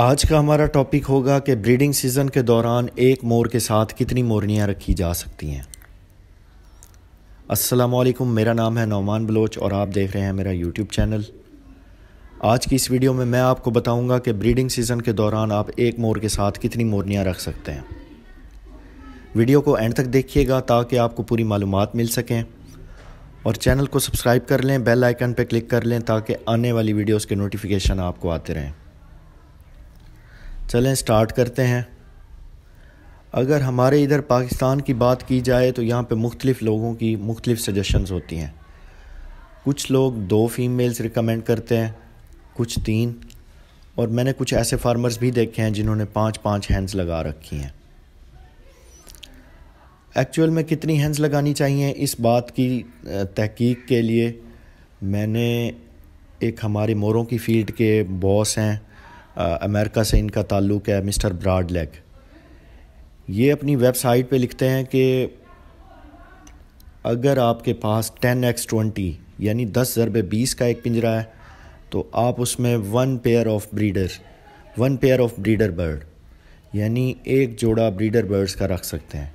आज का हमारा टॉपिक होगा कि ब्रीडिंग सीज़न के दौरान एक मोर के साथ कितनी मोरनियाँ रखी जा सकती हैं वालेकुम मेरा नाम है नौमान बलोच और आप देख रहे हैं मेरा यूट्यूब चैनल आज की इस वीडियो में मैं आपको बताऊंगा कि ब्रीडिंग सीज़न के दौरान आप एक मोर के साथ कितनी मोरनियाँ रख सकते हैं वीडियो को एंड तक देखिएगा ताकि आपको पूरी मालूम मिल सकें और चैनल को सब्सक्राइब कर लें बेल आइकन पर क्लिक कर लें ताकि आने वाली वीडियोज़ के नोटिफिकेशन आपको आते रहें चलें स्टार्ट करते हैं अगर हमारे इधर पाकिस्तान की बात की जाए तो यहाँ पे मुख्तलिफ़ लोगों की मुख्तलिफ़ सजेशंस होती हैं कुछ लोग दो फीमेल्स रिकमेंड करते हैं कुछ तीन और मैंने कुछ ऐसे फार्मर्स भी देखे हैं जिन्होंने पाँच पाँच हैंड्स लगा रखी हैं एक्चुअल में कितनी हैंड्स लगानी चाहिए इस बात की तहकीक के लिए मैंने एक हमारे मोरों की फील्ड के बॉस हैं अमेरिका से इनका ताल्लुक़ है मिस्टर ब्राड लेग ये अपनी वेबसाइट पे लिखते हैं कि अगर आपके पास टेन एक्स ट्वेंटी यानी दस ज़रब बीस का एक पिंजरा है तो आप उसमें one pair of breeder one pair of breeder bird यानी एक जोड़ा ब्रीडर बर्ड्स का रख सकते हैं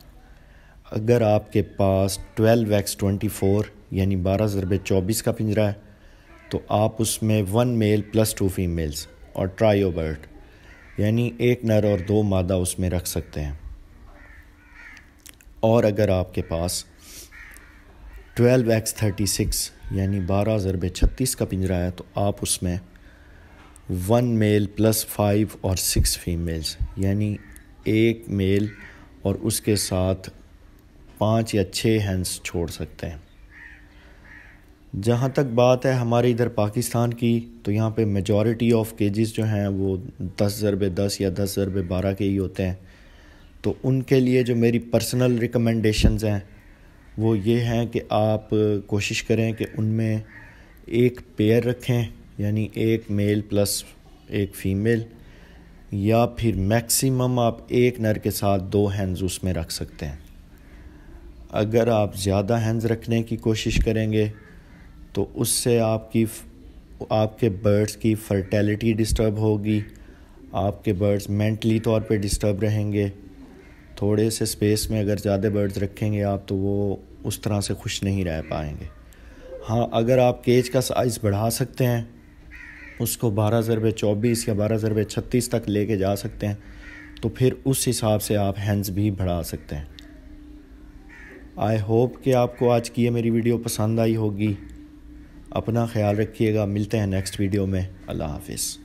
अगर आपके पास ट्वेल्व एक्स ट्वेंटी फ़ोर यानी बारह ज़रब चौबीस का पिंजरा है तो आप उसमें one male plus two females और ट्रायोबर्ट यानी एक नर और दो मादा उसमें रख सकते हैं और अगर आपके पास ट्वेल्व एक्स थर्टी सिक्स यानी बारह बे छत्तीस का पिंजरा है तो आप उसमें वन मेल प्लस फाइव और सिक्स फीमेल्स यानी एक मेल और उसके साथ पाँच या छः हैंड्स छोड़ सकते हैं जहाँ तक बात है हमारे इधर पाकिस्तान की तो यहाँ पे मेजॉरिटी ऑफ केजेस जो हैं वो दस ज़रबे दस या दस ज़रबे बारह के ही होते हैं तो उनके लिए जो मेरी पर्सनल रिकमेंडेशंस हैं वो ये हैं कि आप कोशिश करें कि उनमें एक पेयर रखें यानी एक मेल प्लस एक फ़ीमेल या फिर मैक्सिमम आप एक नर के साथ दो हैंड्स उसमें रख सकते हैं अगर आप ज़्यादा हैंड्स रखने की कोशिश करेंगे तो उससे आपकी आपके बर्ड्स की फर्टेलिटी डिस्टर्ब होगी आपके बर्ड्स मेंटली तौर पे डिस्टर्ब रहेंगे थोड़े से स्पेस में अगर ज़्यादा बर्ड्स रखेंगे आप तो वो उस तरह से खुश नहीं रह पाएंगे हाँ अगर आप केज का साइज़ बढ़ा सकते हैं उसको बारह ज़रबे चौबीस या बारह ज़रबे छत्तीस तक लेके जा सकते हैं तो फिर उस हिसाब से आप हैंड्स भी बढ़ा सकते हैं आई होप कि आपको आज की ये मेरी वीडियो पसंद आई होगी अपना ख्याल रखिएगा मिलते हैं नेक्स्ट वीडियो में अल्लाह हाफिज़